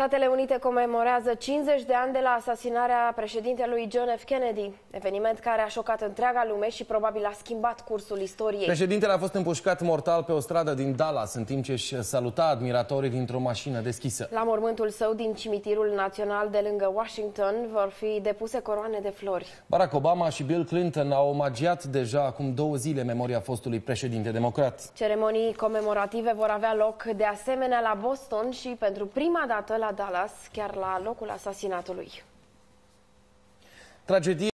Statele Unite comemorează 50 de ani de la asasinarea președintelui John F. Kennedy, eveniment care a șocat întreaga lume și probabil a schimbat cursul istoriei. Președintele a fost împușcat mortal pe o stradă din Dallas, în timp ce își saluta admiratorii dintr-o mașină deschisă. La mormântul său din cimitirul național de lângă Washington vor fi depuse coroane de flori. Barack Obama și Bill Clinton au omagiat deja acum două zile memoria fostului președinte democrat. Ceremonii comemorative vor avea loc de asemenea la Boston și pentru prima dată la la Dallas, chiar la locul asasinatului. Tragedie